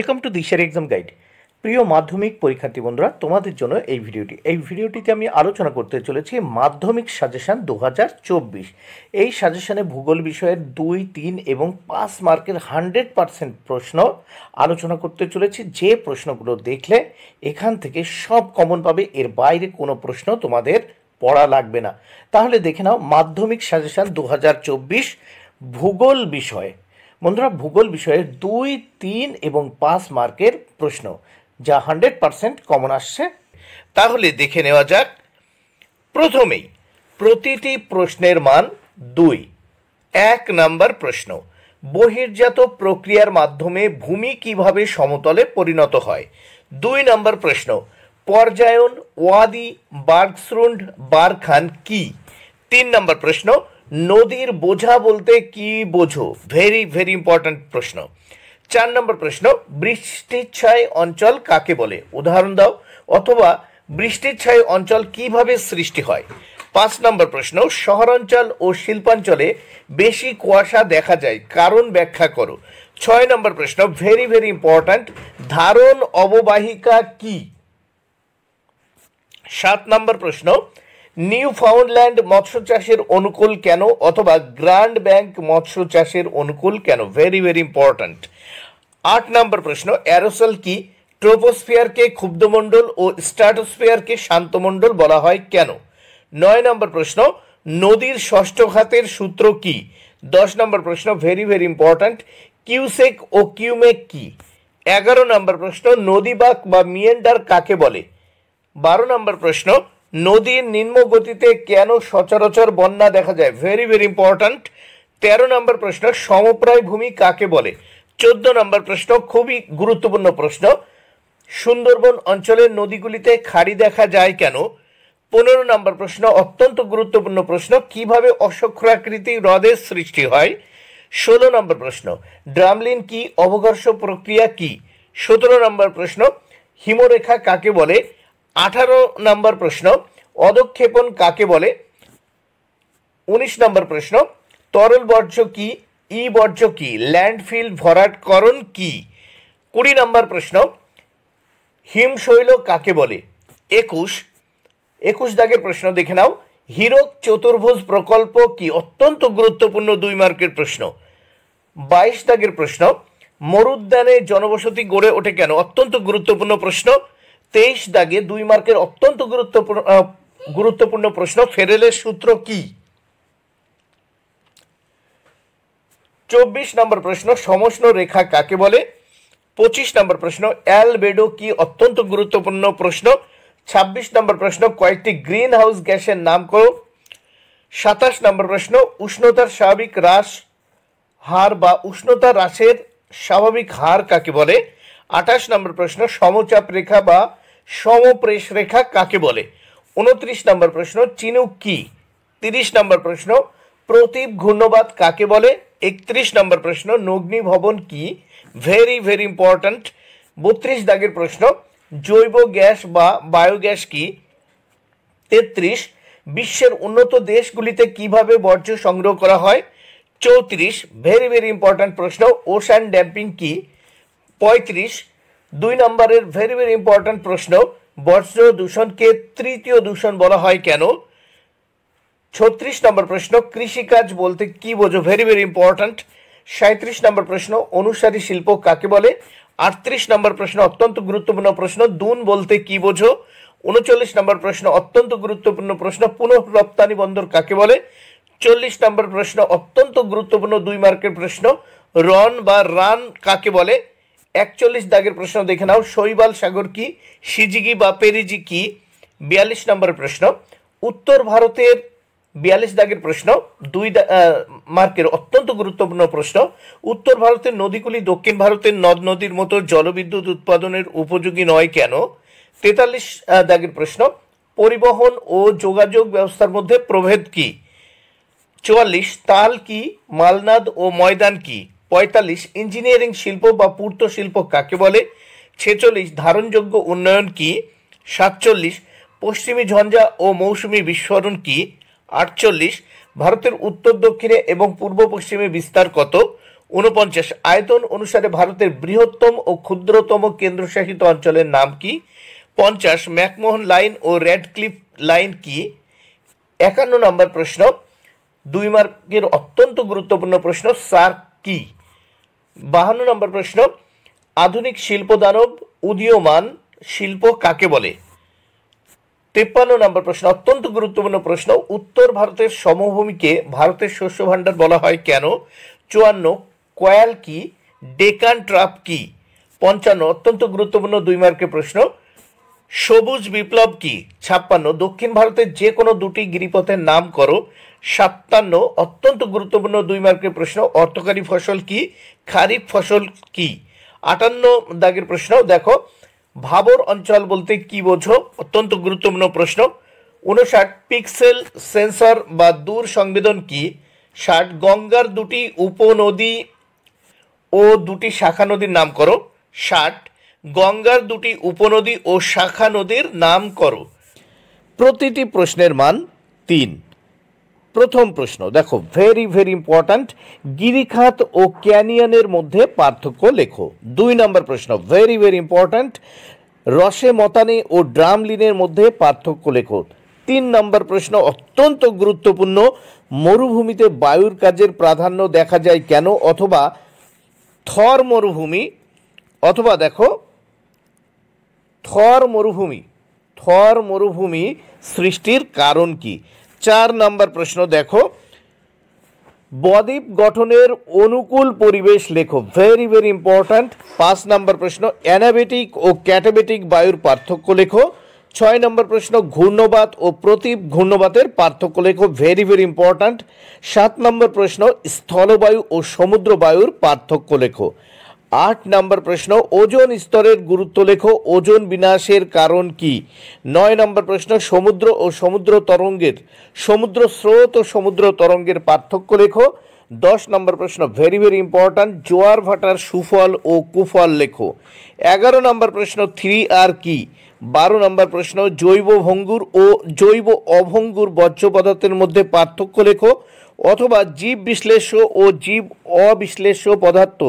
welcome to দিশের exam guide প্রিয় মাধ্যমিক পরীক্ষার্থী বন্ধুরা তোমাদের জন্য এই ভিডিওটি এই ভিডিওটিতে আমি আলোচনা করতে চলেছি মাধ্যমিক সাজেশান দু এই সাজেশানে ভূগোল বিষয়ের দুই তিন এবং পাঁচ মার্কের হান্ড্রেড পারসেন্ট প্রশ্ন আলোচনা করতে চলেছি যে প্রশ্নগুলো দেখলে এখান থেকে সব কমন পাবে এর বাইরে কোনো প্রশ্ন তোমাদের পড়া লাগবে না তাহলে দেখে নাও মাধ্যমিক সাজেশান দু ভূগোল বিষয় বন্ধুরা ভূগোল বিষয়ের দুই তিন এবং পাঁচ মার্কের প্রশ্ন যা হান্ড্রেড পারসেন্ট কমন আসছে তাহলে দেখে নেওয়া যাক প্রথমেই প্রতিটি প্রশ্নের মান দুই এক নাম্বার প্রশ্ন বহির্জাত প্রক্রিয়ার মাধ্যমে ভূমি কিভাবে সমতলে পরিণত হয় দুই নম্বর প্রশ্ন পর্যায়ন ওয়াদি বার্গসরুন্ড বারখান কি তিন নাম্বার প্রশ্ন নদীর বোঝা বলতে কি বোঝো ভেরি ভেরি ইম্পর্ট্যান্ট প্রশ্ন চার নম্বর প্রশ্ন বৃষ্টির ছায় অঞ্চল কাকে বলে উদাহরণ দাও অথবা বৃষ্টির ছায় অঞ্চল কিভাবে সৃষ্টি হয় পাঁচ নম্বর প্রশ্ন শহরাঞ্চল ও শিল্পাঞ্চলে বেশি কুয়াশা দেখা যায় কারণ ব্যাখ্যা করো ছয় নম্বর প্রশ্ন ভেরি ভেরি ইম্পর্ট্যান্ট ধারণ অববাহিকা কি সাত নম্বর প্রশ্ন নিউ ফাউন্ডল্যান্ড মৎস্য চাষের অনুকূল কেন অথবা গ্র্যান্ড ব্যাংক মৎস্য চাষের অনুকূল কেন ভেরি ভেরি ইম্পর্ট্যান্ট আট নম্বর প্রশ্ন অ্যারোসল কি ট্রোপোস্ফিয়ারকে ক্ষুব্ধমণ্ডল ও স্ট্র্যাটোস্ফিয়ারকে শান্তমণ্ডল বলা হয় কেন নয় নম্বর প্রশ্ন নদীর ষষ্ঠ ঘাতের সূত্র কি দশ নম্বর প্রশ্ন ভেরি ভেরি ইম্পর্ট্যান্ট কিউসেক ও কিউমেক কি এগারো নম্বর প্রশ্ন নদীবাক বা মিয়েন্ডার কাকে বলে বারো নম্বর প্রশ্ন নদীর নিম্নগতিতে কেন সচরাচর বন্যা দেখা যায় ভেরি ভেরি ইম্পর্ট্যান্ট তেরো নম্বর প্রশ্ন সমপ্রায় ভূমি কাকে বলে চোদ্দ নম্বর প্রশ্ন খুবই গুরুত্বপূর্ণ প্রশ্ন সুন্দরবন অঞ্চলের নদীগুলিতে খাড়ি দেখা যায় কেন পনেরো নম্বর প্রশ্ন অত্যন্ত গুরুত্বপূর্ণ প্রশ্ন কিভাবে অসক্ষরাকৃতি হ্রদের সৃষ্টি হয় ষোলো নম্বর প্রশ্ন ড্রামলিন কি অবঘর্ষ প্রক্রিয়া কি সতেরো নম্বর প্রশ্ন হিমরেখা কাকে বলে আঠারো নম্বর প্রশ্ন অধক্ষেপণ কাকে বলে উনিশ নম্বর প্রশ্ন তরল বর্জ্য কি ই বর্জ্য কি ল্যান্ডফিল ভরাটকরণ কি কুড়ি নম্বর প্রশ্ন হিমশৈল কাকে বলে একুশ একুশ দাগের প্রশ্ন দেখে নাও হীরক চতুর্ভুজ প্রকল্প কি অত্যন্ত গুরুত্বপূর্ণ দুই মার্কের প্রশ্ন বাইশ দাগের প্রশ্ন মরুদ্যানে জনবসতি গড়ে ওঠে কেন অত্যন্ত গুরুত্বপূর্ণ প্রশ্ন তেইশ দাগে দুই মার্কের অত্যন্ত গুরুত্বপূর্ণ গুরুত্বপূর্ণ প্রশ্ন ফেরেলের সূত্র কি চব্বিশ নম্বর প্রশ্ন সমষ্ণ রেখা কাকে বলে পঁচিশ নম্বর প্রশ্ন অ্যালবেডো কি অত্যন্ত গুরুত্বপূর্ণ প্রশ্ন ছাব্বিশ নম্বর প্রশ্ন কয়েকটি গ্রিন হাউস গ্যাসের নাম করো সাতাশ নম্বর প্রশ্ন উষ্ণতার স্বাভাবিক হ্রাস হার বা উষ্ণতা হ্রাসের স্বাভাবিক হার কাকে বলে আঠাশ নম্বর প্রশ্ন সমচাপ রেখা বা সমপ্রেষ রেখা কাকে বলে উনত্রিশ নম্বর প্রশ্ন চিনু কি তিরিশ নম্বর প্রশ্ন প্রতীপ ঘূর্ণবাদ কাকে বলে একত্রিশ নম্বর প্রশ্ন নগ্নি ভবন কি ভেরি ভেরি ইম্পর্ট্যান্ট বত্রিশ দাগের প্রশ্ন জৈব গ্যাস বা বায়োগ্যাস কি তেত্রিশ বিশ্বের উন্নত দেশগুলিতে কিভাবে বর্জ্য সংগ্রহ করা হয় চৌত্রিশ ভেরি ভেরি ইম্পর্ট্যান্ট প্রশ্ন ওশান ড্যাম্পিং কি পঁয়ত্রিশ দুই নম্বরের ভেরি ভেরি ইম্পর্ট্যান্ট প্রশ্ন বর্জ্য দূষণকে তৃতীয় দূষণ বলা হয় কেন ছত্রিশ নম্বর প্রশ্ন কৃষিকাজ বলতে কি বোঝো ভেরি ভেরি ইম্পর্ট্যান্ট সাঁত্রিশ নম্বর প্রশ্ন অনুসারী শিল্প কাকে বলে আটত্রিশ নম্বর প্রশ্ন অত্যন্ত গুরুত্বপূর্ণ প্রশ্ন দুন বলতে কি বোঝো উনচল্লিশ নম্বর প্রশ্ন অত্যন্ত গুরুত্বপূর্ণ প্রশ্ন পুনঃ রপ্তানি বন্দর কাকে বলে চল্লিশ নম্বর প্রশ্ন অত্যন্ত গুরুত্বপূর্ণ দুই মার্কের প্রশ্ন রন বা রান কাকে বলে একচল্লিশ দাগের প্রশ্ন দেখে নাও শৈবাল সাগর কি সিজিকি বা পেরিজি কি বিয়াল্লিশ নম্বরের প্রশ্ন উত্তর ভারতের বিয়াল্লিশ দাগের প্রশ্ন দুই মার্কের অত্যন্ত গুরুত্বপূর্ণ প্রশ্ন উত্তর ভারতের নদীগুলি দক্ষিণ ভারতের নদ নদীর মতো জলবিদ্যুৎ উৎপাদনের উপযোগী নয় কেন তেতাল্লিশ দাগের প্রশ্ন পরিবহন ও যোগাযোগ ব্যবস্থার মধ্যে প্রভেদ কি চুয়াল্লিশ তাল কি মালনাদ ও ময়দান কি পঁয়তাল্লিশ ইঞ্জিনিয়ারিং শিল্প বা পূর্ত শিল্প কাকে বলে ছেচল্লিশ ধারণযোগ্য উন্নয়ন কি সাতচল্লিশ পশ্চিমী ঝঞ্ঝা ও মৌসুমি বিস্ফোরণ কি আটচল্লিশ ভারতের উত্তর দক্ষিণে এবং পূর্ব পশ্চিমে বিস্তার কত ঊনপঞ্চাশ আয়তন অনুসারে ভারতের বৃহত্তম ও ক্ষুদ্রতম কেন্দ্রশাসিত অঞ্চলের নাম কি পঞ্চাশ ম্যাকমোহন লাইন ও রেডক্লিফ লাইন কি একান্ন নম্বর প্রশ্ন দুই মার্কের অত্যন্ত গুরুত্বপূর্ণ প্রশ্ন সার কি বাহান্ন নম্বর প্রশ্ন আধুনিক দানব উদীয়মান শিল্প কাকে বলে তেপ্পান্ন নম্বর প্রশ্ন অত্যন্ত গুরুত্বপূর্ণ প্রশ্ন উত্তর ভারতের সমভূমিকে ভারতের শস্য ভাণ্ডার বলা হয় কেন চুয়ান্ন কয়াল কি ডেকান ট্রাপ কি পঞ্চান্ন অত্যন্ত গুরুত্বপূর্ণ দুই মার্কের প্রশ্ন সবুজ বিপ্লব কি ছাপ্পান্ন দক্ষিণ ভারতের যে কোনো দুটি গিরিপথের নাম করো সাতান্ন অত্যন্ত গুরুত্বপূর্ণ দুই মার্কের প্রশ্ন অর্থকারী ফসল কি খারিফ ফসল কি আটান্ন দাগের প্রশ্ন দেখো ভাবর অঞ্চল বলতে কি বোঝো অত্যন্ত গুরুত্বপূর্ণ প্রশ্ন উনষাট পিক্সেল সেন্সর বা দূর সংবেদন কি ষাট গঙ্গার দুটি উপনদী ও দুটি শাখা নদীর নাম করো ষাট গঙ্গার দুটি উপনদী ও শাখা নদীর নাম করো প্রতিটি প্রশ্নের মান তিন প্রথম প্রশ্ন দেখো ভেরি ভেরি ইম্পর্ট্যান্ট গিরিখাত ও ক্যানিয়নের মধ্যে পার্থক্য লেখো দুই নম্বর প্রশ্ন ভেরি ভেরি ইম্পর্ট্যান্ট রসে মতানে ও ড্রামলিনের মধ্যে পার্থক্য লেখো তিন নম্বর প্রশ্ন অত্যন্ত গুরুত্বপূর্ণ মরুভূমিতে বায়ুর কাজের প্রাধান্য দেখা যায় কেন অথবা থর মরুভূমি অথবা দেখো থর মরুভূমি থর মরুভূমি সৃষ্টির কারণ কী চার নাম্বার প্রশ্ন দেখো বদ্বীপ গঠনের অনুকূল পরিবেশ লেখো ভেরি ভেরি ইম্পর্ট্যান্ট পাঁচ নাম্বার প্রশ্ন অ্যানাবেটিক ও ক্যাটাবেটিক বায়ুর পার্থক্য লেখো ছয় নম্বর প্রশ্ন ঘূর্ণবাত ও প্রতীপ ঘূর্ণবাতের পার্থক্য লেখো ভেরি ভেরি ইম্পর্ট্যান্ট সাত নম্বর প্রশ্ন স্থলবায়ু ও সমুদ্র বায়ুর পার্থক্য লেখো আট নম্বর প্রশ্ন ওজন স্তরের গুরুত্ব লেখো ওজন বিনাশের কারণ কি নয় নম্বর প্রশ্ন সমুদ্র ও সমুদ্র তরঙ্গের সমুদ্র স্রোত ও সমুদ্র তরঙ্গের পার্থক্য লেখো দশ নম্বর প্রশ্ন ভেরি ভেরি ইম্পর্ট্যান্ট জোয়ার ভাটার সুফল ও কুফল লেখো এগারো নম্বর প্রশ্ন থ্রি আর কি বারো নম্বর প্রশ্ন জৈব ভঙ্গুর ও জৈব অভঙ্গুর বর্জ্য পদার্থের মধ্যে পার্থক্য লেখো অথবা জীব বিশ্লেষ্য ও জীব অবিশ্লেষ্য পদার্থ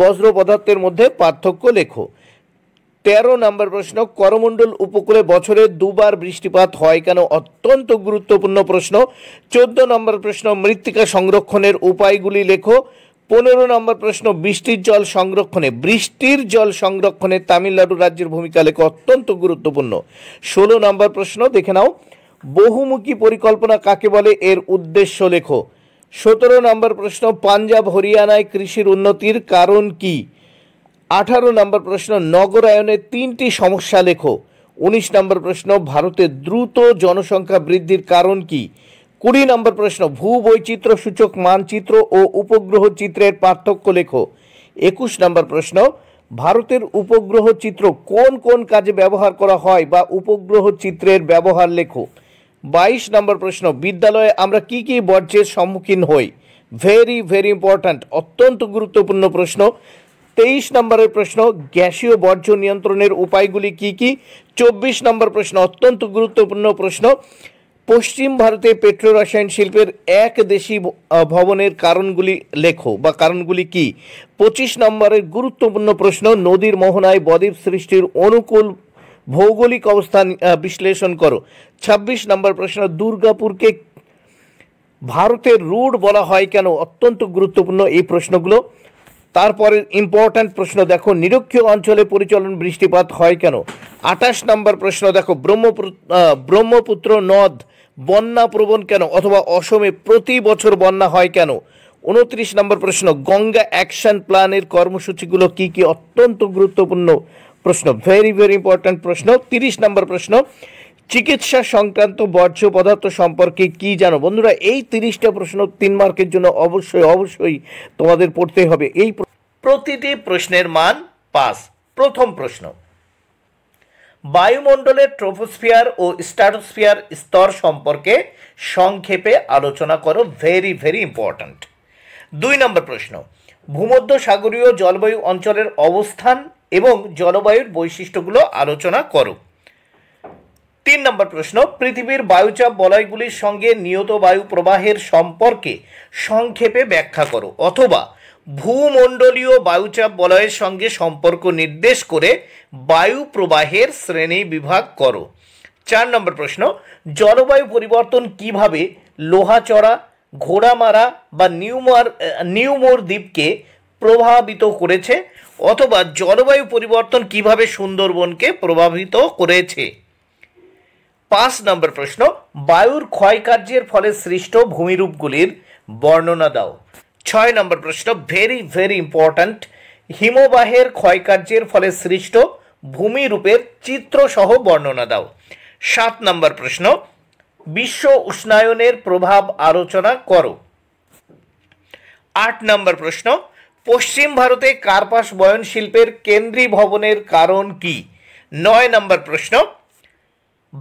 বজ্র পদার্থের মধ্যে পার্থক্য লেখো তেরো নম্বর প্রশ্ন করমণ্ডল উপকূলে বছরে দুবার বৃষ্টিপাত হয় কেন অত্যন্ত গুরুত্বপূর্ণ প্রশ্ন চোদ্দ নম্বর প্রশ্ন মৃত্তিকা সংরক্ষণের উপায়গুলি লেখো পনেরো নম্বর প্রশ্ন বৃষ্টির জল সংরক্ষণে বৃষ্টির জল সংরক্ষণে তামিলনাড়ু রাজ্যের ভূমিকা লেখো অত্যন্ত গুরুত্বপূর্ণ ষোলো নম্বর প্রশ্ন দেখে নাও বহুমুখী পরিকল্পনা কাকে বলে এর উদ্দেশ্য লেখো সতেরো নম্বর প্রশ্ন পাঞ্জাব হরিয়ানায় কৃষির উন্নতির কারণ কি আঠারো নম্বর প্রশ্ন নগরায়নের তিনটি সমস্যা লেখো উনিশ নম্বর প্রশ্ন ভারতে দ্রুত জনসংখ্যা বৃদ্ধির কারণ কি কুড়ি নম্বর প্রশ্ন ভূবৈচিত্র সূচক মানচিত্র ও উপগ্রহ চিত্রের পার্থক্য লেখো একুশ নম্বর প্রশ্ন ভারতের উপগ্রহ চিত্র কোন কোন কাজে ব্যবহার করা হয় বা উপগ্রহ চিত্রের ব্যবহার লেখো বাইশ নম্বর প্রশ্ন বিদ্যালয়ে আমরা কি কি বর্জ্যের সম্মুখীন হই ভেরি ভেরি ইম্পর্ট্যান্ট অত্যন্ত গুরুত্বপূর্ণ প্রশ্ন তেইশ নম্বরের প্রশ্ন গ্যাসীয় বর্জ্য নিয়ন্ত্রণের উপায়গুলি কি কি চব্বিশ নম্বর প্রশ্ন অত্যন্ত গুরুত্বপূর্ণ প্রশ্ন পশ্চিম ভারতে পেট্রো রসায়ন শিল্পের এক দেশি ভবনের কারণগুলি লেখো বা কারণগুলি কি পঁচিশ নম্বরের গুরুত্বপূর্ণ প্রশ্ন নদীর মোহনায় বদ্বীপ সৃষ্টির অনুকূল ভৌগোলিক অবস্থান বিশ্লেষণ করো ২৬ নম্বর প্রশ্ন দুর্গাপুরকে ভারতের রুট বলা হয় কেন অত্যন্ত গুরুত্বপূর্ণ এই প্রশ্নগুলো তারপরে ইম্পর্ট্যান্ট প্রশ্ন দেখো নিরক্ষীয় অঞ্চলে পরিচলন বৃষ্টিপাত হয় কেন আঠাশ নম্বর প্রশ্ন দেখো ব্রহ্মপুত্র ব্রহ্মপুত্র নদ বন্যা প্রবণ কেন অথবা অসমে প্রতি বছর বন্যা হয় কেন উনত্রিশ নম্বর প্রশ্ন গঙ্গা অ্যাকশন প্ল্যানের কর্মসূচিগুলো কী কী অত্যন্ত গুরুত্বপূর্ণ প্রশ্ন ভেরি ভেরি ইম্পর্ট্যান্ট প্রশ্ন তিরিশ নম্বর প্রশ্ন চিকিৎসা সংক্রান্ত বর্জ্য পদার্থ সম্পর্কে কি জানো বন্ধুরা এই তিরিশটা প্রশ্ন তিন মার্কের জন্য অবশ্যই অবশ্যই তোমাদের পড়তে হবে এই প্রতিটি প্রশ্নের মান পাস প্রথম প্রশ্ন বায়ুমণ্ডলের ট্রোপোস্ফিয়ার ও স্ট্রাটোস্ফিয়ার স্তর সম্পর্কে সংক্ষেপে আলোচনা করো ভেরি ভেরি ইম্পর্ট্যান্ট দুই নম্বর প্রশ্ন ভূমধ্য সাগরীয় জলবায়ু অঞ্চলের অবস্থান এবং জলবায়ুর বৈশিষ্ট্যগুলো আলোচনা করো তিন নম্বর প্রশ্ন পৃথিবীর বায়ুচাপ বলয়গুলির সঙ্গে নিয়ত বায়ু প্রবাহের সম্পর্কে সংক্ষেপে ব্যাখ্যা করো অথবা ভূমণ্ডলীয় বায়ুচাপ বলয়ের সঙ্গে সম্পর্ক নির্দেশ করে বায়ু প্রবাহের শ্রেণী বিভাগ করো চার নম্বর প্রশ্ন জলবায়ু পরিবর্তন কিভাবে লোহাচড়া ঘোড়ামারা বা নিউমার নিউমোর দ্বীপকে প্রভাবিত করেছে অথবা জলবায়ু পরিবর্তন কিভাবে সুন্দরবনকে প্রভাবিত করেছে পাঁচ নম্বর প্রশ্ন বায়ুর ক্ষয়কার্যের ফলে সৃষ্ট ভূমিরূপগুলির বর্ণনা দাও ছয় নম্বর প্রশ্ন ভেরি ভেরি ইম্পর্ট্যান্ট হিমবাহের ক্ষয়কার্যের ফলে সৃষ্ট ভূমিরূপের চিত্রসহ বর্ণনা দাও সাত নম্বর প্রশ্ন বিশ্ব উষ্ণায়নের প্রভাব আলোচনা করো আট নম্বর প্রশ্ন পশ্চিম ভারতে কার্পাস বয়ন শিল্পের কেন্দ্রী ভবনের কারণ কি নয় নম্বর প্রশ্ন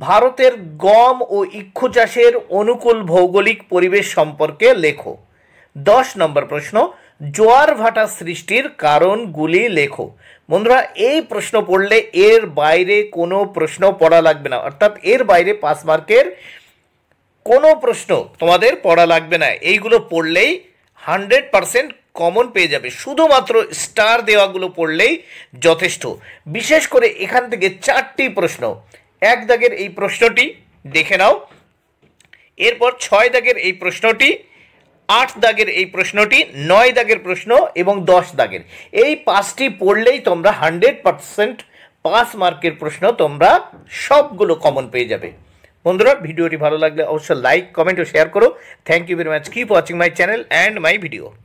ভারতের গম ও ইক্ষু চাষের অনুকূল ভৌগোলিক পরিবেশ সম্পর্কে লেখো দশ নম্বর প্রশ্ন জোয়ার ভাটা সৃষ্টির কারণগুলি লেখো বন্ধুরা এই প্রশ্ন পড়লে এর বাইরে কোনো প্রশ্ন পড়া লাগবে না অর্থাৎ এর বাইরে পাঁচ মার্কের কোনো প্রশ্ন তোমাদের পড়া লাগবে না এইগুলো পড়লেই হান্ড্রেড পারসেন্ট কমন পেয়ে যাবে শুধুমাত্র স্টার দেওয়াগুলো পড়লেই যথেষ্ট বিশেষ করে এখান থেকে চারটি প্রশ্ন এক দাগের এই প্রশ্নটি দেখে নাও এরপর ছয় দাগের এই প্রশ্নটি আট দাগের এই প্রশ্নটি নয় দাগের প্রশ্ন এবং দশ দাগের এই পাঁচটি পড়লেই তোমরা হান্ড্রেড পারসেন্ট পাঁচ মার্কের প্রশ্ন তোমরা সবগুলো কমন পেয়ে যাবে বন্ধুরা ভিডিওটি ভালো লাগলে অবশ্যই লাইক কমেন্ট ও শেয়ার করো thank you very much keep watching my channel and my video